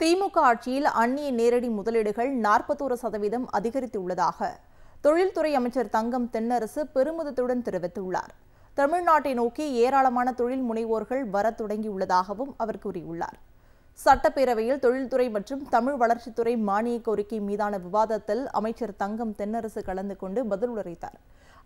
திமுக ஆட்சியில் அந்நிய நேரடி முதலீடுகள் நாற்பத்தோரு சதவீதம் அதிகரித்துள்ளதாக தொழில்துறை அமைச்சர் தங்கம் தென்னரசு பெருமிதத்துடன் தெரிவித்துள்ளார் தமிழ்நாட்டை நோக்கி ஏராளமான தொழில் முனைவோர்கள் வர தொடங்கியுள்ளதாகவும் அவர் கூறியுள்ளார் சட்டப்பேரவையில் தொழில்துறை மற்றும் தமிழ் வளர்ச்சித்துறை மானிய கோரிக்கை மீதான விவாதத்தில் அமைச்சர் தங்கம் தென்னரசு கலந்து கொண்டு பதில் உரைத்தார்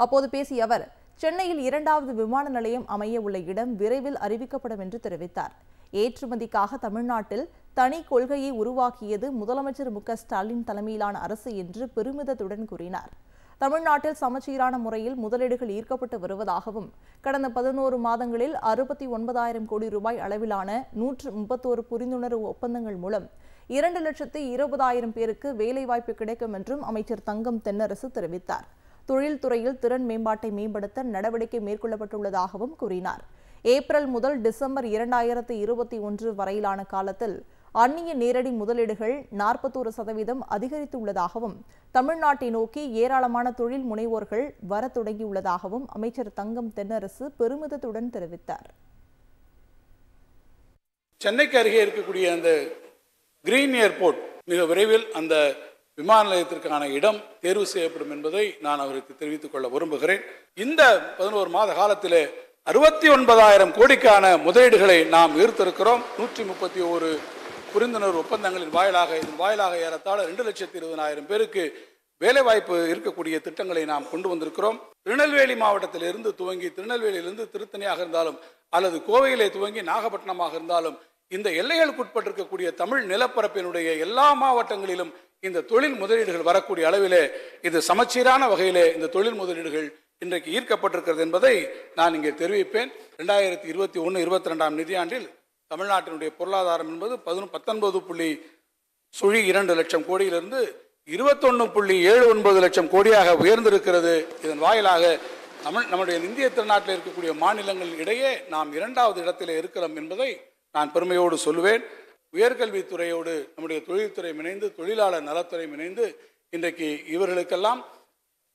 அப்போது பேசிய அவர் சென்னையில் இரண்டாவது விமான நிலையம் அமைய உள்ள இடம் விரைவில் அறிவிக்கப்படும் என்று தெரிவித்தார் ஏற்றுமதிக்காக தமிழ்நாட்டில் தனி கொள்கையை உருவாக்கியது முதலமைச்சர் மு ஸ்டாலின் தலைமையிலான அரசு என்று பெருமிதத்துடன் கூறினார் தமிழ்நாட்டில் சமச்சீரான முறையில் முதலீடுகள் ஈர்க்கப்பட்டு வருவதாகவும் கடந்த பதினோரு மாதங்களில் அறுபத்தி ஒன்பதாயிரம் கோடி ரூபாய் அளவிலான நூற்று முப்பத்தோரு புரிந்துணர்வு ஒப்பந்தங்கள் மூலம் இரண்டு லட்சத்து இருபதாயிரம் பேருக்கு வேலைவாய்ப்பு கிடைக்கும் என்றும் அமைச்சர் தங்கம் தென்னரசு தெரிவித்தார் தொழில்துறையில் திறன் மேம்பாட்டை மேம்படுத்த நடவடிக்கை மேற்கொள்ளப்பட்டுள்ளதாகவும் கூறினார் ஏப்ரல் முதல் டிசம்பர் இரண்டாயிரத்து இருபத்தி ஒன்று வரையிலான காலத்தில் அந்நிய நேரடி முதலீடுகள் நாற்பத்தோரு சதவீதம் அதிகரித்துள்ளதாகவும் தமிழ்நாட்டை நோக்கி ஏராளமான தொழில் முனைவோர்கள் வர தொடங்கியுள்ளதாகவும் அமைச்சர் தங்கம் தென்னரசு பெருமிதத்துடன் தெரிவித்தார் சென்னைக்கு அருகே இருக்கக்கூடிய அந்த கிரீன் ஏர்போர்ட் மிக விரைவில் அந்த விமான நிலையத்திற்கான இடம் தேர்வு செய்யப்படும் என்பதை நான் அவருக்கு தெரிவித்துக் கொள்ள விரும்புகிறேன் இந்த பதினோரு மாத காலத்திலே அறுபத்தி ஒன்பதாயிரம் கோடிக்கான முதலீடுகளை நாம் ஈர்த்திருக்கிறோம் நூற்றி முப்பத்தி ஒரு புரிந்துணர்வு ஒப்பந்தங்களின் வாயிலாக இதன் வாயிலாக ஏறத்தாழ ரெண்டு லட்சத்தி இருபதாயிரம் பேருக்கு வேலைவாய்ப்பு இருக்கக்கூடிய திட்டங்களை நாம் கொண்டு வந்திருக்கிறோம் திருநெல்வேலி மாவட்டத்திலிருந்து துவங்கி திருநெல்வேலியிலிருந்து திருத்தணியாக இருந்தாலும் அல்லது கோவையிலே துவங்கி நாகப்பட்டினமாக இருந்தாலும் இந்த எல்லைகளுக்குட்பட்டிருக்கக்கூடிய தமிழ் நிலப்பரப்பினுடைய எல்லா மாவட்டங்களிலும் இந்த தொழில் முதலீடுகள் வரக்கூடிய அளவிலே இது சமச்சீரான வகையிலே இந்த தொழில் முதலீடுகள் இன்றைக்கு ஈர்க்கப்பட்டிருக்கிறது என்பதை நான் இங்கே தெரிவிப்பேன் ரெண்டாயிரத்தி இருபத்தி ஒன்று இருபத்தி ரெண்டாம் நிதியாண்டில் தமிழ்நாட்டினுடைய பொருளாதாரம் என்பது பதினொ பத்தொன்பது புள்ளி சுழி இரண்டு லட்சம் கோடியிலிருந்து இருபத்தொன்று புள்ளி ஏழு ஒன்பது லட்சம் கோடியாக உயர்ந்திருக்கிறது இதன் வாயிலாக தமிழ் நம்முடைய இந்திய திருநாட்டில் இருக்கக்கூடிய மாநிலங்கள் இடையே நாம் இரண்டாவது இடத்தில் இருக்கிறோம் என்பதை நான் பெருமையோடு சொல்வேன் உயர்கல்வித்துறையோடு நம்முடைய தொழில்துறை இணைந்து தொழிலாளர் நலத்துறை இணைந்து இன்றைக்கு இவர்களுக்கெல்லாம்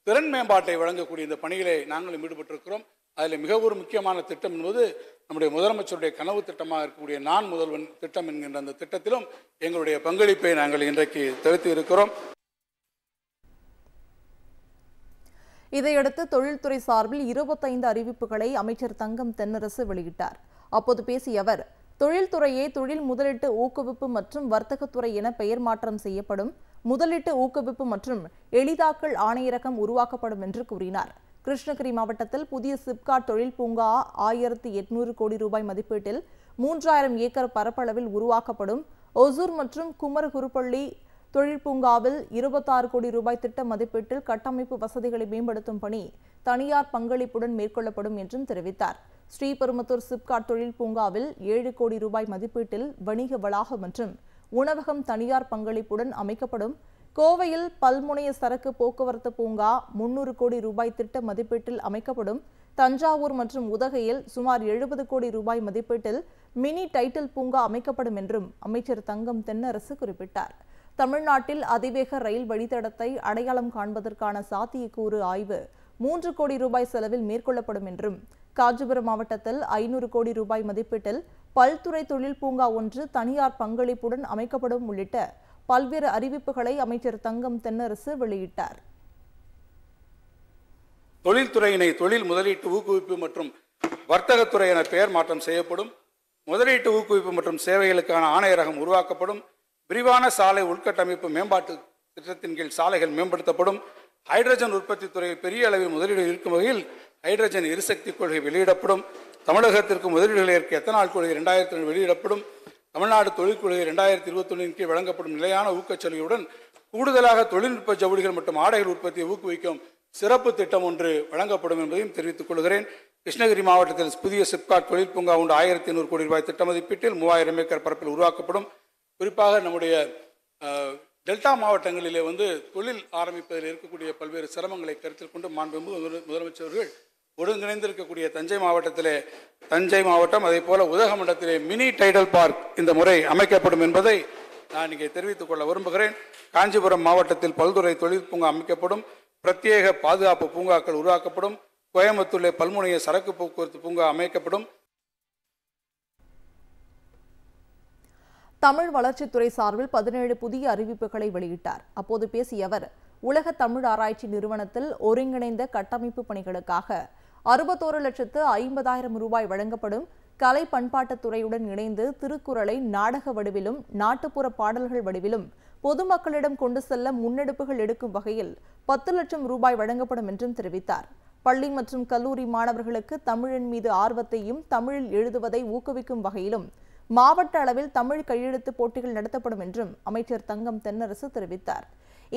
திறன் மேம்பாட்டை வழங்கக்கூடிய இந்த பணிகளை நாங்களும் ஈடுபட்டிருக்கிறோம் அதில் மிக ஒரு முக்கியமான திட்டம் என்பது நம்முடைய முதலமைச்சருடைய கனவு திட்டமாக இருக்கக்கூடிய நான் முதல்வன் திட்டம் என்கின்ற அந்த திட்டத்திலும் எங்களுடைய பங்களிப்பை நாங்கள் இன்றைக்கு செலுத்தி இருக்கிறோம் இதையடுத்து தொழில்துறை சார்பில் இருபத்தைந்து அறிவிப்புகளை அமைச்சர் தங்கம் தென்னரசு வெளியிட்டார் அப்போது பேசிய அவர் தொழில்துறையை தொழில் முதலீட்டு ஊக்குவிப்பு மற்றும் வர்த்தகத்துறை என பெயர் மாற்றம் செய்யப்படும் முதலீட்டு ஊக்குவிப்பு மற்றும் எளிதாக்கல் ஆணையரகம் உருவாக்கப்படும் என்று கூறினார் கிருஷ்ணகிரி மாவட்டத்தில் புதிய சிப்காட் தொழில் பூங்கா ஆயிரத்தி எட்நூறு கோடி ரூபாய் மதிப்பீட்டில் மூன்றாயிரம் ஏக்கர் பரப்பளவில் உருவாக்கப்படும் ஒசூர் மற்றும் குமர் குருப்பள்ளி தொழில் பூங்காவில் இருபத்தாறு கோடி ரூபாய் திட்ட மதிப்பீட்டில் கட்டமைப்பு வசதிகளை மேம்படுத்தும் பணி தனியார் பங்களிப்புடன் மேற்கொள்ளப்படும் என்றும் தெரிவித்தார் ஸ்ரீபெருமத்தூர் சிப்காட் தொழில் பூங்காவில் ஏழு கோடி ரூபாய் மதிப்பீட்டில் வணிக வளாகம் மற்றும் உணவகம் தனியார் பங்களிப்புடன் அமைக்கப்படும் கோவையில் பல்முனைய சரக்கு போக்குவரத்து பூங்கா முன்னூறு கோடி ரூபாய் திட்ட மதிப்பீட்டில் அமைக்கப்படும் தஞ்சாவூர் மற்றும் உதகையில் சுமார் எழுபது கோடி ரூபாய் மதிப்பீட்டில் மினி டைட்டில் பூங்கா அமைக்கப்படும் என்றும் அமைச்சர் தங்கம் தென்னரசு குறிப்பிட்டார் தமிழ்நாட்டில் அதிவேக ரயில் வழித்தடத்தை அடையாளம் காண்பதற்கான சாத்தியக்கூறு ஆய்வு மூன்று கோடி ரூபாய் செலவில் மேற்கொள்ளப்படும் என்றும் காஞ்சிபுரம் மாவட்டத்தில் ஐநூறு கோடி ரூபாய் மதிப்பீட்டில் பல்துறை தொழில் பூங்கா ஒன்று தனியார் பங்களிப்புடன் அமைக்கப்படும் உள்ளிட்ட பல்வேறு அறிவிப்புகளை அமைச்சர் தங்கம் தென்னரசு வெளியிட்டார் தொழில்துறையினை தொழில் முதலீட்டு ஊக்குவிப்பு மற்றும் வர்த்தகத்துறை என பெயர் மாற்றம் செய்யப்படும் முதலீட்டு ஊக்குவிப்பு மற்றும் சேவைகளுக்கான ஆணையரகம் உருவாக்கப்படும் விரிவான சாலை உள்கட்டமைப்பு மேம்பாட்டு திட்டத்தின் கீழ் சாலைகள் மேம்படுத்தப்படும் ஹைட்ரஜன் உற்பத்தி துறையில் பெரிய அளவில் முதலீடு இருக்கும் வகையில் ஹைட்ரஜன் எரிசக்தி கொள்கை வெளியிடப்படும் தமிழகத்திற்கு முதலீடுகளை ஏற்க எத்தனால் கொள்கை இரண்டாயிரத்தி வெளியிடப்படும் தமிழ்நாடு தொழில் கொள்கை இருபத்தி இருபத்தொன்னின் கீழ் வழங்கப்படும் நிலையான ஊக்கச்சலுகையுடன் கூடுதலாக தொழில்நுட்ப ஜவுளிகள் மற்றும் ஆடைகள் உற்பத்தியை ஊக்குவிக்கும் சிறப்பு திட்டம் ஒன்று வழங்கப்படும் என்பதையும் தெரிவித்துக் கொள்கிறேன் கிருஷ்ணகிரி மாவட்டத்தில் புதிய சிப்காட் தொழில் பூங்கா உண்டு ஆயிரத்தி ஐநூறு கோடி ரூபாய் திட்ட மதிப்பீட்டில் மூவாயிரம் ஏக்கர் பரப்பில் உருவாக்கப்படும் குறிப்பாக நம்முடைய டெல்டா மாவட்டங்களிலே வந்து தொழில் ஆரம்பிப்பதில் இருக்கக்கூடிய பல்வேறு சிரமங்களை கருத்தில் கொண்டு மாண்பு முதலமைச்சர்கள் ஒருங்கிணைந்திருக்கக்கூடிய தஞ்சை மாவட்டத்திலே தஞ்சை மாவட்டம் அதே போல உதகமண்டலத்திலே மினி டைடல் பார்க் இந்த முறை அமைக்கப்படும் என்பதை நான் இங்கே தெரிவித்துக் கொள்ள விரும்புகிறேன் காஞ்சிபுரம் மாவட்டத்தில் பல்துறை தொழில் பூங்கா அமைக்கப்படும் பிரத்யேக பாதுகாப்பு பூங்காக்கள் உருவாக்கப்படும் கோயம்புத்தூரிலே பல்முனைய சரக்கு போக்குவரத்து பூங்கா அமைக்கப்படும் தமிழ் வளர்ச்சித்துறை சார்பில் பதினேழு புதிய அறிவிப்புகளை வெளியிட்டார் அப்போது பேசிய அவர் உலக தமிழ் ஆராய்ச்சி நிறுவனத்தில் ஒருங்கிணைந்த கட்டமைப்பு பணிகளுக்காக அறுபத்தோரு லட்சத்து ஐம்பதாயிரம் ரூபாய் வழங்கப்படும் கலை பண்பாட்டுத்துறையுடன் இணைந்து திருக்குறளை நாடக வடிவிலும் நாட்டுப்புற பாடல்கள் வடிவிலும் பொதுமக்களிடம் கொண்டு செல்ல முன்னெடுப்புகள் எடுக்கும் வகையில் பத்து லட்சம் ரூபாய் வழங்கப்படும் என்றும் தெரிவித்தார் பள்ளி மற்றும் கல்லூரி மாணவர்களுக்கு தமிழின் மீது ஆர்வத்தையும் தமிழில் எழுதுவதை ஊக்குவிக்கும் வகையிலும் மாவட்ட அளவில் தமிழ் கையெழுத்து போட்டிகள் நடத்தப்படும் என்றும் அமைச்சர் தங்கம் தென்னரசு தெரிவித்தார்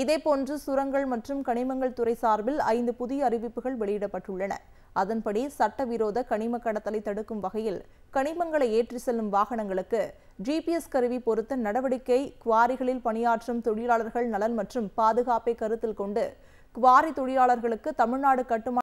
இதேபோன்று சுரங்கள் மற்றும் கனிமங்கள் துறை சார்பில் ஐந்து புதிய அறிவிப்புகள் வெளியிடப்பட்டுள்ளன அதன்படி சட்டவிரோத கனிம கடத்தலை தடுக்கும் வகையில் கனிமங்களை ஏற்றி செல்லும் வாகனங்களுக்கு ஜிபிஎஸ் கருவி பொருத்த நடவடிக்கை குவாரிகளில் பணியாற்றும் தொழிலாளர்கள் நலன் மற்றும் பாதுகாப்பை கருத்தில் கொண்டு குவாரி தொழிலாளர்களுக்கு தமிழ்நாடு கட்டுமான